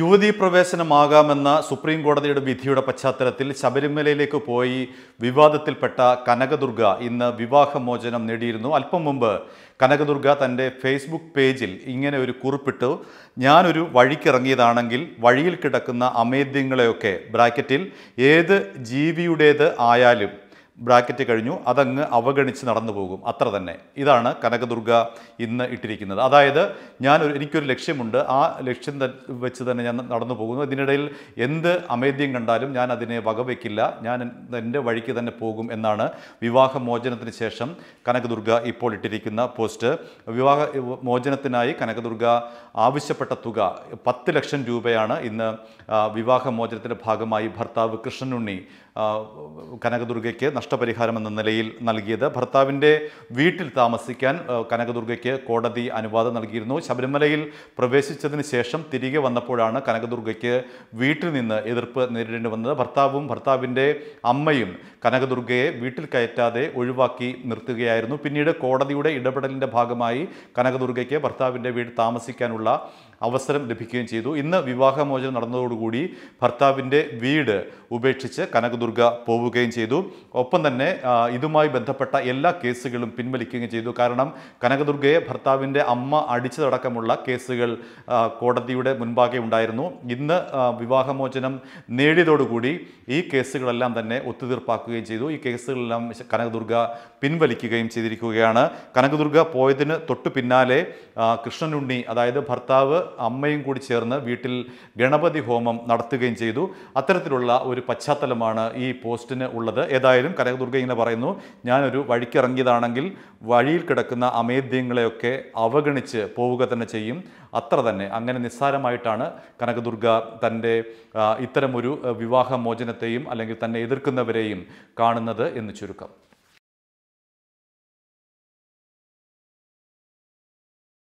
യുവതീ പ്രവേശനമാകാമെന്ന സുപ്രീം കോടതിയുടെ വിധിയുടെ പശ്ചാത്തലത്തിൽ ശബരിമലയിലേക്ക് പോയി വിവാദത്തിൽപ്പെട്ട കനകദുർഗ ഇന്ന് വിവാഹമോചനം നേടിയിരുന്നു അല്പം മുമ്പ് കനകദുർഗ തൻ്റെ ഫേസ്ബുക്ക് പേജിൽ ഇങ്ങനെ ഒരു കുറിപ്പിട്ടു ഞാനൊരു വഴിക്കിറങ്ങിയതാണെങ്കിൽ വഴിയിൽ കിടക്കുന്ന അമേദ്യങ്ങളെയൊക്കെ ബ്രാക്കറ്റിൽ ഏത് ജീവിയുടേത് ആയാലും ബ്രാക്കറ്റ് കഴിഞ്ഞു അതങ്ങ് അവഗണിച്ച് നടന്നു പോകും അത്ര തന്നെ ഇതാണ് കനകദുർഗ ഇന്ന് ഇട്ടിരിക്കുന്നത് അതായത് ഞാൻ എനിക്കൊരു ലക്ഷ്യമുണ്ട് ആ ലക്ഷ്യം വെച്ച് തന്നെ ഞാൻ നടന്നു പോകുന്നു ഇതിനിടയിൽ എന്ത് അമേദ്യം കണ്ടാലും ഞാൻ അതിനെ വകവയ്ക്കില്ല ഞാൻ എൻ്റെ വഴിക്ക് തന്നെ പോകും എന്നാണ് വിവാഹമോചനത്തിന് ശേഷം കനകദുർഗ ഇപ്പോൾ ഇട്ടിരിക്കുന്ന പോസ്റ്റ് വിവാഹ മോചനത്തിനായി കനകദുർഗ ആവശ്യപ്പെട്ട തുക പത്ത് ലക്ഷം രൂപയാണ് ഇന്ന് വിവാഹമോചനത്തിൻ്റെ ഭാഗമായി ഭർത്താവ് കൃഷ്ണനുണ്ണി കനകദുർഗയ്ക്ക് നഷ്ടപരിഹാരം എന്ന നിലയിൽ നൽകിയത് ഭർത്താവിൻ്റെ വീട്ടിൽ താമസിക്കാൻ കനകദുർഗയ്ക്ക് കോടതി അനുവാദം നൽകിയിരുന്നു ശബരിമലയിൽ പ്രവേശിച്ചതിന് ശേഷം തിരികെ വന്നപ്പോഴാണ് കനകദുർഗയ്ക്ക് വീട്ടിൽ നിന്ന് എതിർപ്പ് നേരിടേണ്ടി വന്നത് ഭർത്താവും ഭർത്താവിൻ്റെ അമ്മയും കനകദുർഗയെ വീട്ടിൽ കയറ്റാതെ ഒഴിവാക്കി നിർത്തുകയായിരുന്നു പിന്നീട് കോടതിയുടെ ഇടപെടലിൻ്റെ ഭാഗമായി കനകദുർഗയ്ക്ക് ഭർത്താവിൻ്റെ വീട് താമസിക്കാനുള്ള അവസരം ലഭിക്കുകയും ചെയ്തു ഇന്ന് വിവാഹമോചനം നടന്നതോടുകൂടി ഭർത്താവിൻ്റെ വീട് ഉപേക്ഷിച്ച് കനകദുർഗ പോവുകയും ചെയ്തു ഒപ്പം ഒപ്പം തന്നെ ഇതുമായി ബന്ധപ്പെട്ട എല്ലാ കേസുകളും പിൻവലിക്കുകയും ചെയ്തു കാരണം കനകദുർഗയെ ഭർത്താവിൻ്റെ അമ്മ അടിച്ചതടക്കമുള്ള കേസുകൾ കോടതിയുടെ മുൻപാകെ ഉണ്ടായിരുന്നു ഇന്ന് വിവാഹമോചനം നേടിയതോടുകൂടി ഈ കേസുകളെല്ലാം തന്നെ ഒത്തുതീർപ്പാക്കുകയും ചെയ്തു ഈ കേസുകളെല്ലാം കനകദുർഗ പിൻവലിക്കുകയും ചെയ്തിരിക്കുകയാണ് കനകദുർഗ പോയതിന് തൊട്ടു പിന്നാലെ കൃഷ്ണനുണ്ണി അതായത് ഭർത്താവ് അമ്മയും കൂടി ചേർന്ന് വീട്ടിൽ ഗണപതി ഹോമം നടത്തുകയും ചെയ്തു അത്തരത്തിലുള്ള ഒരു പശ്ചാത്തലമാണ് ഈ പോസ്റ്റിന് ഉള്ളത് ഏതായാലും കനകദുർഗ ഇങ്ങനെ പറയുന്നു ഞാനൊരു വഴിക്കിറങ്ങിയതാണെങ്കിൽ വഴിയിൽ കിടക്കുന്ന അമേദ്യങ്ങളെയൊക്കെ അവഗണിച്ച് പോവുക തന്നെ ചെയ്യും അത്ര തന്നെ അങ്ങനെ നിസ്സാരമായിട്ടാണ് കനകദുർഗ തൻ്റെ ഇത്തരമൊരു വിവാഹമോചനത്തെയും അല്ലെങ്കിൽ തന്നെ എതിർക്കുന്നവരെയും കാണുന്നത് എന്ന് ചുരുക്കം